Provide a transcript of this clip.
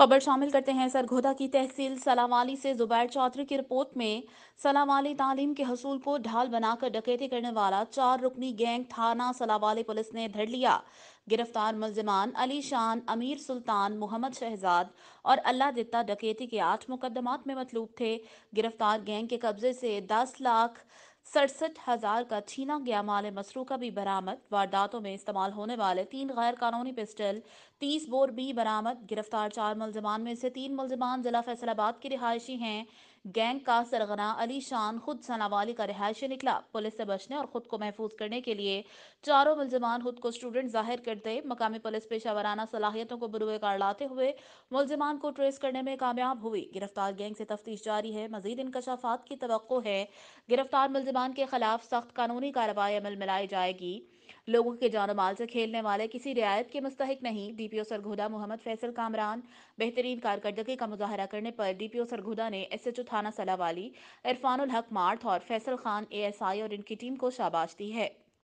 खबर शामिल करते हैं सरगोधा की तहसील सलावाली से जुबैर चौधरी की रिपोर्ट में सलावाली तालीम के हसूल को ढाल बनाकर डकैती करने वाला चार रुकनी गैंग थाना सलावाली पुलिस ने धर लिया गिरफ्तार मुलजमान अली शान अमीर सुल्तान मोहम्मद शहजाद और अल्लाह दत्ता डकैती के आठ मुकदमात में मतलूब थे गिरफ्तार गैंग के कब्जे से दस लाख सड़सठ हजार का छीना गया माल मसरू का भी बरामद वारदातों में इस्तेमाल होने वाले तीन गैर कानूनी पिस्टल तीस बोर भी बरामद गिरफ्तार चार मुलजमान में से तीन मुलजमान जिला फैसलाबाद के रिहायशी हैं गैंग का सरगना अली शान खुद सनावाली का रिहायशी निकला पुलिस से बचने और खुद को महफूज करने के लिए चारों मुलजमान खुद को स्टूडेंट जाहिर करते मकामी पुलिस पेशा वाराना सलाहियतों को बुरुए कार लाते हुए मुलजमान को ट्रेस करने में कामयाब हुई गिरफ्तार गैंग से तफ्तीश जारी है मजीद इनकशाफात की तो है गिरफ्तार मुलजमान के खिलाफ सख्त कानूनी कार्रवाई अमल में लाई जाएगी लोगों के जान माल से खेलने वाले किसी रियायत के मुस्तक नहीं डीपीओ सरगुदा मोहम्मद फैसल कामरान बेहतरीन कारकर्दगी का मुजाहरा करने पर डीपीओ सरगुदा ने एसएचओ थाना सलावाली इरफानुल हक मार्थ और फैसल खान एएसआई और इनकी टीम को शाबाश दी है